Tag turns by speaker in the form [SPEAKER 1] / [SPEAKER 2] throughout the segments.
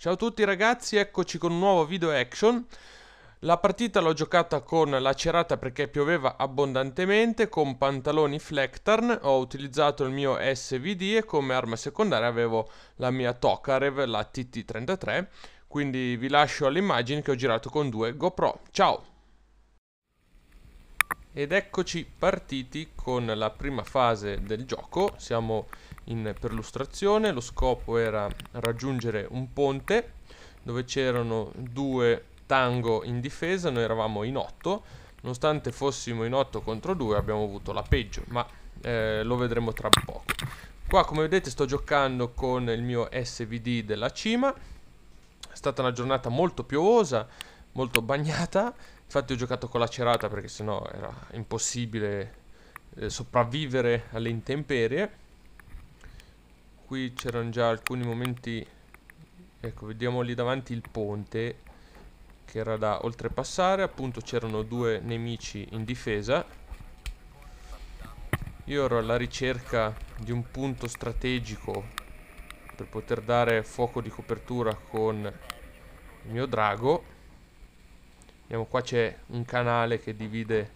[SPEAKER 1] Ciao a tutti ragazzi, eccoci con un nuovo video action. La partita l'ho giocata con la cerata perché pioveva abbondantemente, con pantaloni Flectarn, ho utilizzato il mio SVD e come arma secondaria avevo la mia Tokarev, la TT33, quindi vi lascio all'immagine che ho girato con due GoPro. Ciao! Ed eccoci partiti con la prima fase del gioco, siamo in perlustrazione, lo scopo era raggiungere un ponte dove c'erano due tango in difesa, noi eravamo in 8, nonostante fossimo in 8 contro 2 abbiamo avuto la peggio, ma eh, lo vedremo tra poco. Qua come vedete sto giocando con il mio SVD della cima, è stata una giornata molto piovosa, molto bagnata, infatti ho giocato con la cerata perché sennò era impossibile eh, sopravvivere alle intemperie qui c'erano già alcuni momenti ecco vediamo lì davanti il ponte che era da oltrepassare appunto c'erano due nemici in difesa io ero alla ricerca di un punto strategico per poter dare fuoco di copertura con il mio drago vediamo qua c'è un canale che divide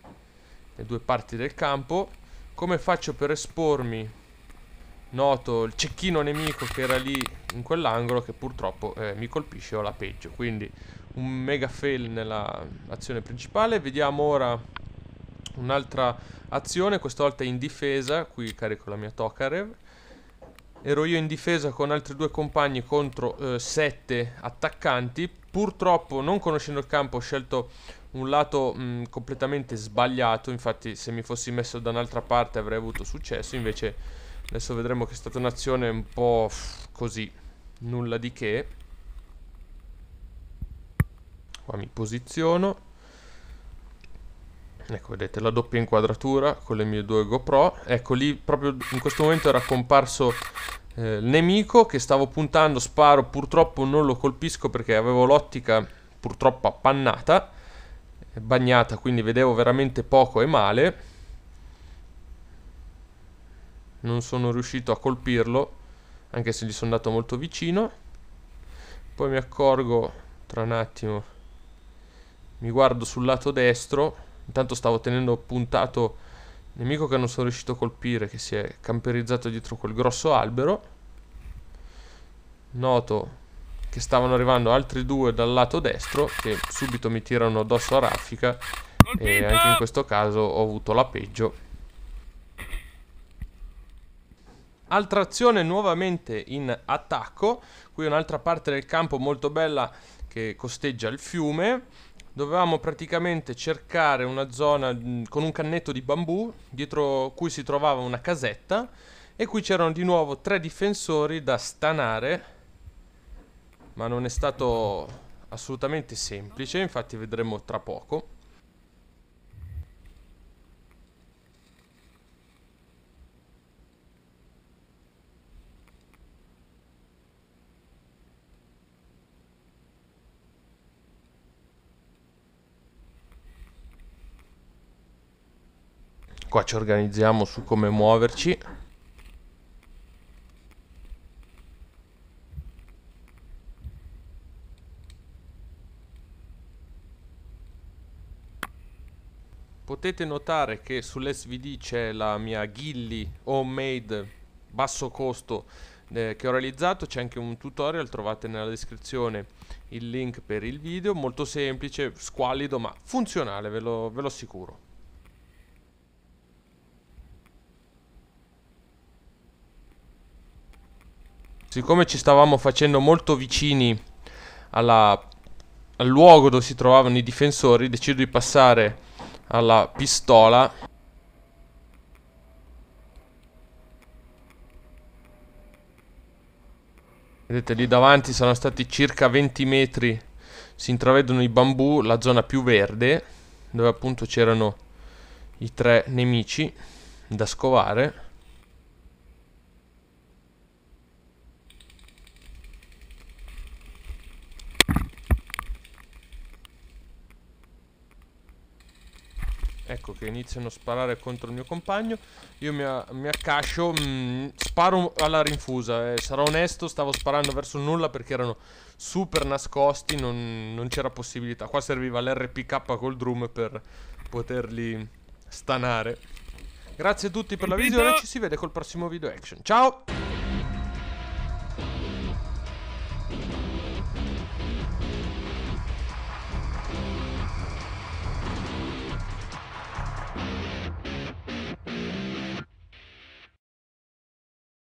[SPEAKER 1] le due parti del campo come faccio per espormi noto il cecchino nemico che era lì in quell'angolo che purtroppo eh, mi colpisce o la peggio quindi un mega fail nell'azione principale vediamo ora un'altra azione questa volta in difesa qui carico la mia Tokarev ero io in difesa con altri due compagni contro eh, sette attaccanti purtroppo non conoscendo il campo ho scelto un lato mh, mm, completamente sbagliato infatti se mi fossi messo da un'altra parte avrei avuto successo invece Adesso vedremo che è stata un'azione un po' così, nulla di che. Qua mi posiziono. Ecco, vedete la doppia inquadratura con le mie due GoPro. Ecco, lì proprio in questo momento era comparso eh, il nemico che stavo puntando, sparo, purtroppo non lo colpisco perché avevo l'ottica purtroppo appannata, eh, bagnata, quindi vedevo veramente poco e male non sono riuscito a colpirlo anche se gli sono andato molto vicino poi mi accorgo tra un attimo mi guardo sul lato destro intanto stavo tenendo puntato il nemico che non sono riuscito a colpire che si è camperizzato dietro quel grosso albero noto che stavano arrivando altri due dal lato destro che subito mi tirano addosso a raffica e anche in questo caso ho avuto la peggio Altra azione nuovamente in attacco, qui un'altra parte del campo molto bella che costeggia il fiume. Dovevamo praticamente cercare una zona mm, con un cannetto di bambù dietro cui si trovava una casetta e qui c'erano di nuovo tre difensori da stanare ma non è stato assolutamente semplice, infatti vedremo tra poco. Qua ci organizziamo su come muoverci. Potete notare che sull'SVD c'è la mia Ghilli Homemade basso costo eh, che ho realizzato, c'è anche un tutorial, trovate nella descrizione il link per il video, molto semplice, squallido ma funzionale, ve lo, ve lo assicuro. Siccome ci stavamo facendo molto vicini alla, al luogo dove si trovavano i difensori, decido di passare alla pistola. Vedete, lì davanti sono stati circa 20 metri. Si intravedono i bambù, la zona più verde, dove appunto c'erano i tre nemici da scovare. Ecco che iniziano a sparare contro il mio compagno. Io mi, mi accascio, mh, mm, sparo alla rinfusa. Eh, sarò onesto, stavo sparando verso nulla perché erano super nascosti, non, non c'era possibilità. Qua serviva l'RPK col drum per poterli stanare. Grazie a tutti per la visione, ci si vede col prossimo video action. Ciao!